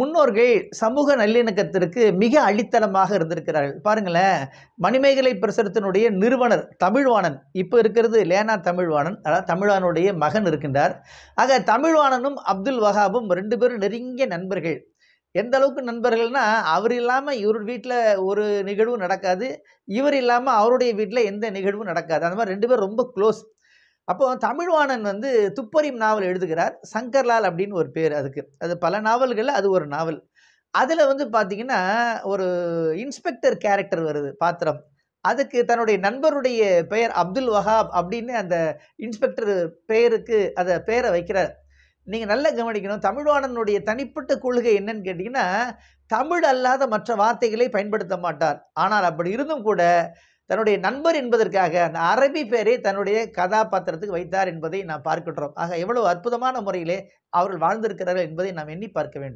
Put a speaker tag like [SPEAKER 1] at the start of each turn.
[SPEAKER 1] முன்னோர்கள் சமூக நல்லிணக்கத்திற்கு மிக அடித்தளமாக இருந்திருக்கிறார்கள் பாருங்களேன் மணிமேகலை பிரசுரத்தினுடைய நிறுவனர் தமிழ்வாணன் இப்போ இருக்கிறது லேனா தமிழ்வாணன் அதாவது தமிழ்வானுடைய மகன் இருக்கின்றார் ஆக தமிழ்வாணனும் அப்துல் வஹாபும் ரெண்டு பேரும் நெருங்கிய நண்பர்கள் எந்த அளவுக்கு நண்பர்கள்னா அவர் இல்லாமல் இவர் வீட்டில் ஒரு நிகழ்வும் நடக்காது இவர் இல்லாமல் அவருடைய வீட்டில் எந்த நிகழ்வும் நடக்காது அந்த மாதிரி ரெண்டு பேரும் ரொம்ப க்ளோஸ் அப்போ தமிழ்வாணன் வந்து துப்பறியும் நாவல் எழுதுகிறார் சங்கர்லால் அப்படின்னு ஒரு பேர் அதுக்கு அது பல நாவல்களில் அது ஒரு நாவல் அதில் வந்து பார்த்திங்கன்னா ஒரு இன்ஸ்பெக்டர் கேரக்டர் வருது பாத்திரம் அதுக்கு தன்னுடைய நண்பருடைய பெயர் அப்துல் வஹாப் அப்படின்னு அந்த இன்ஸ்பெக்டர் பெயருக்கு அதை பெயரை வைக்கிறார் நீங்கள் நல்லா கவனிக்கணும் தமிழ்வாணனுடைய தனிப்பட்ட கொள்கை என்னன்னு கேட்டிங்கன்னா தமிழ் அல்லாத மற்ற வார்த்தைகளை பயன்படுத்த மாட்டார் ஆனால் அப்படி இருந்தும் கூட தன்னுடைய நண்பர் என்பதற்காக அந்த அரபி பேரை தன்னுடைய கதாபாத்திரத்துக்கு வைத்தார் என்பதை நாம் பார்க்கின்றோம் ஆக எவ்வளவு அற்புதமான முறையிலே அவர்கள் வாழ்ந்திருக்கிறார்கள் என்பதை நாம் எண்ணி பார்க்க வேண்டும்